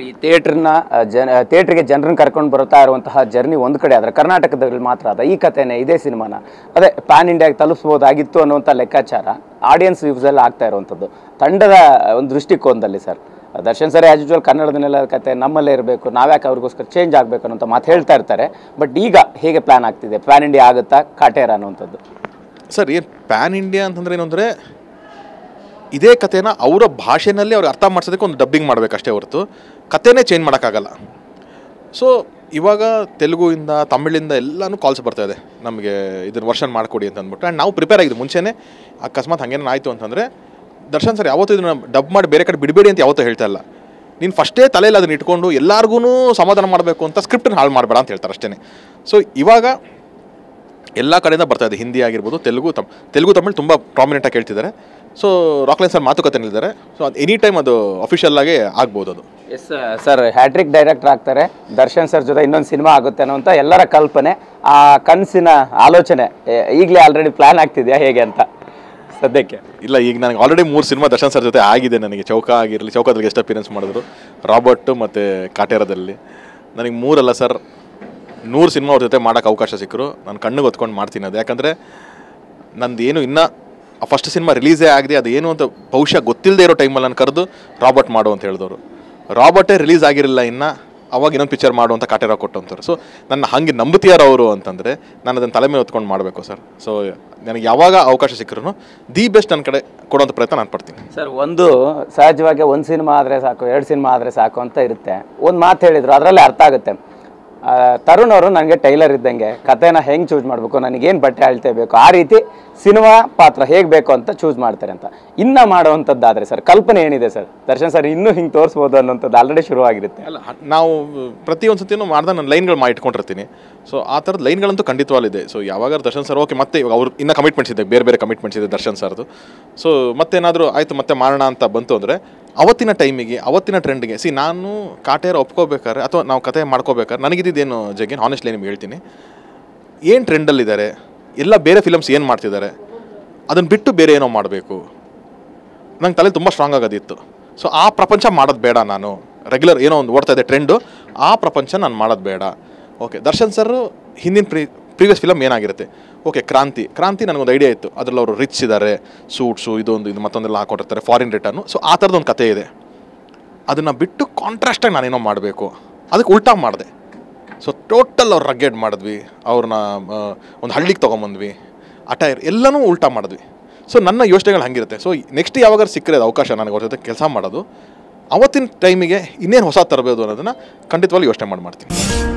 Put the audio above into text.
ಈ ಥಿಯೇಟ್ರನ್ನ ಜನ ಥಿಯೇಟ್ರಿಗೆ ಜನರನ್ನು ಕರ್ಕೊಂಡು ಬರ್ತಾ ಇರುವಂತಹ ಜರ್ನಿ ಒಂದು ಕಡೆ ಆದರೆ ಕರ್ನಾಟಕದಲ್ಲಿ ಮಾತ್ರ ಅದ ಈ ಕಥೆನೇ ಇದೇ ಸಿನಿಮಾನ ಅದೇ ಪ್ಯಾನ್ ಇಂಡಿಯಾಗೆ ತಲುಪಿಸ್ಬೋದಾಗಿತ್ತು ಅನ್ನುವಂಥ ಲೆಕ್ಕಾಚಾರ ಆಡಿಯನ್ಸ್ ವ್ಯೂಸಲ್ಲಿ ಆಗ್ತಾ ಇರುವಂಥದ್ದು ತಂಡದ ಒಂದು ದೃಷ್ಟಿಕೋನದಲ್ಲಿ sir Darshan sir as usual ಕನ್ನಡದನ್ನೆಲ್ಲ ಕತೆ ನಮ್ಮಲ್ಲೇ ಇರಬೇಕು ನಾವ್ಯಾಕೆ ಅವ್ರಿಗೋಸ್ಕರ ಚೇಂಜ್ ಆಗಬೇಕು ಅನ್ನೋಂಥ ಮಾತು ಹೇಳ್ತಾ ಇರ್ತಾರೆ ಬಟ್ ಈಗ ಹೇಗೆ ಪ್ಲ್ಯಾನ್ ಆಗ್ತಿದೆ ಪ್ಯಾನ್ ಇಂಡಿಯಾ ಆಗುತ್ತಾ ಕಾಟೇರ ಅನ್ನುವಂಥದ್ದು ಸರ್ ಏನು ಪ್ಯಾನ್ ಇಂಡಿಯಾ ಅಂತಂದ್ರೆ ಏನು ಅಂದರೆ ಇದೇ ಕಥೆನ ಅವರ ಭಾಷೆನಲ್ಲಿ ಅವ್ರು ಅರ್ಥ ಮಾಡಿಸೋದಕ್ಕೆ ಒಂದು ಡಬ್ಬಿಂಗ್ ಮಾಡಬೇಕಷ್ಟೇ ಹೊರತು ಕಥೆನೇ ಚೇಂಜ್ ಮಾಡೋಕ್ಕಾಗಲ್ಲ ಸೊ ಇವಾಗ ತೆಲುಗುವಿಂದ ತಮಿಳಿಂದ ಎಲ್ಲನೂ ಕಾಲ್ಸ್ ಬರ್ತಾ ಇದೆ ನಮಗೆ ಇದನ್ನು ವರ್ಷನ್ ಮಾಡಿಕೊಡಿ ಅಂತ ಅಂದ್ಬಿಟ್ಟು ಆ್ಯಂಡ್ ನಾವು ಪ್ರಿಪೇರ್ ಆಗಿದ್ದು ಮುಂಚೆನೇ ಅಕಸ್ಮಾತ್ ಹಂಗೇನೋ ಆಯಿತು ಅಂತಂದರೆ ದರ್ಶನ್ ಸರ್ ಯಾವತ್ತೂ ಇದನ್ನು ಡಬ್ ಮಾಡಿ ಬೇರೆ ಕಡೆ ಬಿಡಬೇಡಿ ಅಂತ ಯಾವತ್ತೂ ಹೇಳ್ತಾ ಇಲ್ಲ ನೀನು ಫಸ್ಟೇ ತಲೆಯಲ್ಲಿ ಅದನ್ನ ಇಟ್ಕೊಂಡು ಎಲ್ಲರಿಗೂ ಸಮಾಧಾನ ಮಾಡಬೇಕು ಅಂತ ಸ್ಕ್ರಿಪ್ಟನ್ನು ಹಾಳು ಮಾಡಬೇಡ ಅಂತ ಹೇಳ್ತಾರೆ ಅಷ್ಟೇ ಸೊ ಇವಾಗ ಎಲ್ಲ ಕಡೆಯಿಂದ ಬರ್ತಾ ಇದೆ ಹಿಂದಿ ಆಗಿರ್ಬೋದು ತೆಲುಗು ತಮ್ ತೆಲುಗು ತಮಿಳು ತುಂಬ ಪ್ರಾಮಿನೆಂಟಾಗಿ ಹೇಳ್ತಿದ್ದಾರೆ ಸೊ ರಾಕ್ಲೈನ್ ಸರ್ ಮಾತುಕತೆ ನಿಲ್ಲಿದ್ದಾರೆ ಸೊ ಅದು ಎನಿ ಟೈಮ್ ಅದು ಅಫಿಷಿಯಲ್ ಆಗಿ ಆಗ್ಬೋದು ಅದು ಎಸ್ ಸರ್ ಹ್ಯಾಟ್ರಿಕ್ ಡೈರೆಕ್ಟರ್ ಆಗ್ತಾರೆ ದರ್ಶನ್ ಸರ್ ಜೊತೆ ಇನ್ನೊಂದು ಸಿನಿಮಾ ಆಗುತ್ತೆ ಅನ್ನೋ ಅಂತ ಎಲ್ಲರ ಕಲ್ಪನೆ ಆ ಕನಸಿನ ಆಲೋಚನೆ ಈಗಲೇ ಆಲ್ರೆಡಿ ಪ್ಲ್ಯಾನ್ ಆಗ್ತಿದೆಯಾ ಹೇಗೆ ಅಂತ ಸದ್ಯಕ್ಕೆ ಇಲ್ಲ ಈಗ ನನಗೆ ಆಲ್ರೆಡಿ ಮೂರು ಸಿನಿಮಾ ದರ್ಶನ್ ಸರ್ ಜೊತೆ ಆಗಿದೆ ನನಗೆ ಚೌಕ ಆಗಿರಲಿ ಚೌಕದಲ್ಲಿ ಎಷ್ಟು ಅಪಿಯರೆನ್ಸ್ ಮಾಡಿದ್ರು ರಾಬರ್ಟ್ ಮತ್ತು ಕಾಟೇರದಲ್ಲಿ ನನಗೆ ಮೂರಲ್ಲ ಸರ್ ನೂರು ಸಿನಿಮಾ ಅವ್ರ ಜೊತೆ ಮಾಡೋಕ್ಕೆ ಅವಕಾಶ ಸಿಕ್ಕರು ನಾನು ಕಣ್ಣಿಗೆ ಹೊತ್ಕೊಂಡು ಮಾಡ್ತೀನಿ ಅದು ಯಾಕಂದರೆ ನಂದು ಏನು ಇನ್ನೂ ಆ ಫಸ್ಟ್ ಸಿನಿಮಾ ರಿಲೀಸೇ ಆಗಿದೆ ಅದು ಏನು ಅಂತ ಬಹುಶಃ ಗೊತ್ತಿಲ್ಲದೆ ಇರೋ ಟೈಮಲ್ಲಿ ನಾನು ಕರೆದು ರಾಬರ್ಟ್ ಮಾಡು ಅಂತ ಹೇಳಿದವರು ರಾಬರ್ಟೇ ರಿಲೀಸ್ ಆಗಿರಲಿಲ್ಲ ಇನ್ನು ಅವಾಗ ಇನ್ನೊಂದು ಪಿಕ್ಚರ್ ಅಂತ ಕಾಟೇರ ಕೊಟ್ಟಂತವ್ರು ಸೊ ನನ್ನ ಹಂಗೆ ನಂಬುತ್ತೀಯಾರ ಅವರು ಅಂತಂದರೆ ನಾನು ಅದನ್ನು ತಲೆ ಮೇಲೆ ಹೊತ್ಕೊಂಡು ಮಾಡಬೇಕು ಸರ್ ಸೊ ನನಗೆ ಯಾವಾಗ ಅವಕಾಶ ಸಿಕ್ಕರೂ ದಿ ಬೆಸ್ಟ್ ನನ್ನ ಕಡೆ ಕೊಡೋಂಥ ಪ್ರಯತ್ನ ನಾನು ಪಡ್ತೀನಿ ಸರ್ ಒಂದು ಸಹಜವಾಗಿ ಒಂದು ಸಿನಿಮಾ ಆದರೆ ಸಾಕು ಎರಡು ಸಿನಿಮಾ ಆದರೆ ಸಾಕು ಅಂತ ಇರುತ್ತೆ ಒಂದು ಮಾತು ಹೇಳಿದರು ಅದರಲ್ಲಿ ಅರ್ಥ ಆಗುತ್ತೆ ತರುಣ್ ಅವರು ನನಗೆ ಟೈಲರ್ ಇದ್ದಂಗೆ ಕಥೆನ ಹೆಂಗೆ ಚೂಸ್ ಮಾಡಬೇಕು ನನಗೇನು ಬಟ್ಟೆ ಅಳ್ತೆ ಬೇಕು ಆ ರೀತಿ ಸಿನಿಮಾ ಪಾತ್ರ ಹೇಗೆ ಬೇಕು ಅಂತ ಚೂಸ್ ಮಾಡ್ತಾರೆ ಅಂತ ಇನ್ನೂ ಮಾಡುವಂಥದ್ದಾದರೆ ಸರ್ ಕಲ್ಪನೆ ಏನಿದೆ ಸರ್ ದರ್ಶನ್ ಸರ್ ಇನ್ನೂ ಹಿಂಗೆ ತೋರಿಸ್ಬೋದು ಅನ್ನೋಂಥದ್ದು ಆಲ್ರೆಡಿ ಶುರುವಾಗಿರುತ್ತೆ ಅಲ್ಲ ನಾವು ಪ್ರತಿಯೊಂದು ಸತಿನೂ ಮಾಡ್ದೆ ನಾನು ಲೈನ್ಗಳು ಮಾಡಿ ಇಟ್ಕೊಂಡಿರ್ತೀನಿ ಸೊ ಆ ಥರದ ಲೈನ್ಗಳಂತೂ ಖಂಡಿತವಾಗಿದೆ ಸೊ ಯಾವಾಗ ದರ್ಶನ್ ಸರ್ ಓಕೆ ಮತ್ತೆ ಇವಾಗ ಅವ್ರು ಇನ್ನೂ ಕಮಿಟ್ಮೆಂಟ್ಸ್ ಇದೆ ಬೇರೆ ಬೇರೆ ಕಮಿಟ್ಮೆಂಟ್ಸ್ ಇದೆ ದರ್ಶನ್ ಸರ್ದು ಸೊ ಮತ್ತೇನಾದರೂ ಆಯಿತು ಮತ್ತೆ ಮಾಡೋಣ ಅಂತ ಬಂತು ಅಂದರೆ ಅವತ್ತಿನ ಟೈಮಿಗೆ ಅವತ್ತಿನ ಟ್ರೆಂಡ್ಗೆ ಸಿ ನಾನು ಕಾಟೇರ ಒಪ್ಕೋಬೇಕಾದ್ರೆ ಅಥವಾ ನಾವು ಕತೆ ಮಾಡ್ಕೋಬೇಕಾದ್ರೆ ನನಗಿದ್ದೇನು ಜಗೇನ್ ಹಾನೆಸ್ಟ್ಲಿ ನಿಮ್ಗೆ ಹೇಳ್ತೀನಿ ಏನು ಟ್ರೆಂಡಲ್ಲಿದ್ದಾರೆ ಎಲ್ಲ ಬೇರೆ ಫಿಲಮ್ಸ್ ಏನು ಮಾಡ್ತಿದ್ದಾರೆ ಅದನ್ನು ಬಿಟ್ಟು ಬೇರೆ ಏನೋ ಮಾಡಬೇಕು ನಂಗೆ ತಲೆ ತುಂಬ ಸ್ಟ್ರಾಂಗ್ ಆಗೋದಿತ್ತು ಸೊ ಆ ಪ್ರಪಂಚ ಮಾಡೋದು ಬೇಡ ನಾನು ರೆಗ್ಯುಲರ್ ಏನೋ ಒಂದು ಓಡ್ತಾ ಇದೆ ಟ್ರೆಂಡು ಆ ಪ್ರಪಂಚ ನಾನು ಮಾಡೋದು ಬೇಡ ಓಕೆ ದರ್ಶನ್ ಸರ್ ಹಿಂದಿನ ಪ್ರೀ ಪ್ರೀವಿಯಸ್ ಫಿಲಮ್ ಏನಾಗಿರುತ್ತೆ ಓಕೆ ಕ್ರಾಂತಿ ಕ್ರಾಂತಿ ನನಗೊಂದು ಐಡಿಯಾ ಇತ್ತು ಅದರಲ್ಲಿ ಅವರು ರಿಚ್ ಇದ್ದಾರೆ ಸೂಟ್ಸು ಇದೊಂದು ಇದು ಮತ್ತೊಂದೆಲ್ಲ ಹಾಕೊಂಡಿರ್ತಾರೆ ಫಾರಿನ್ ರಿಟರ್ನು ಸೊ ಆ ಥರದೊಂದು ಕತೆ ಇದೆ ಅದನ್ನು ಬಿಟ್ಟು ಕಾಂಟ್ರಾಸ್ಟಾಗಿ ನಾನೇನೋ ಮಾಡಬೇಕು ಅದಕ್ಕೆ ಉಲ್ಟಾ ಮಾಡಿದೆ ಸೊ ಟೋಟಲ್ ಅವ್ರು ರಗ್ಗೆಡ್ ಮಾಡಿದ್ವಿ ಅವ್ರನ್ನ ಒಂದು ಹಳ್ಳಿಗೆ ತೊಗೊಂಬಂದ್ವಿ ಅಟೈರ್ ಎಲ್ಲನೂ ಉಲ್ಟಾ ಮಾಡಿದ್ವಿ ಸೊ ನನ್ನ ಯೋಚನೆಗಳು ಹಂಗಿರುತ್ತೆ ಸೊ ನೆಕ್ಸ್ಟ್ ಯಾವಾಗ ಸಿಕ್ಕರೆ ಅವಕಾಶ ನನಗೆ ಅವ್ರ ಜೊತೆ ಕೆಲಸ ಮಾಡೋದು ಅವತ್ತಿನ ಟೈಮಿಗೆ ಇನ್ನೇನು ಹೊಸ ತರಬೇಕು ಅನ್ನೋದನ್ನು ಖಂಡಿತವಾಗಿ ಯೋಚನೆ ಮಾಡಿ ಮಾಡ್ತೀನಿ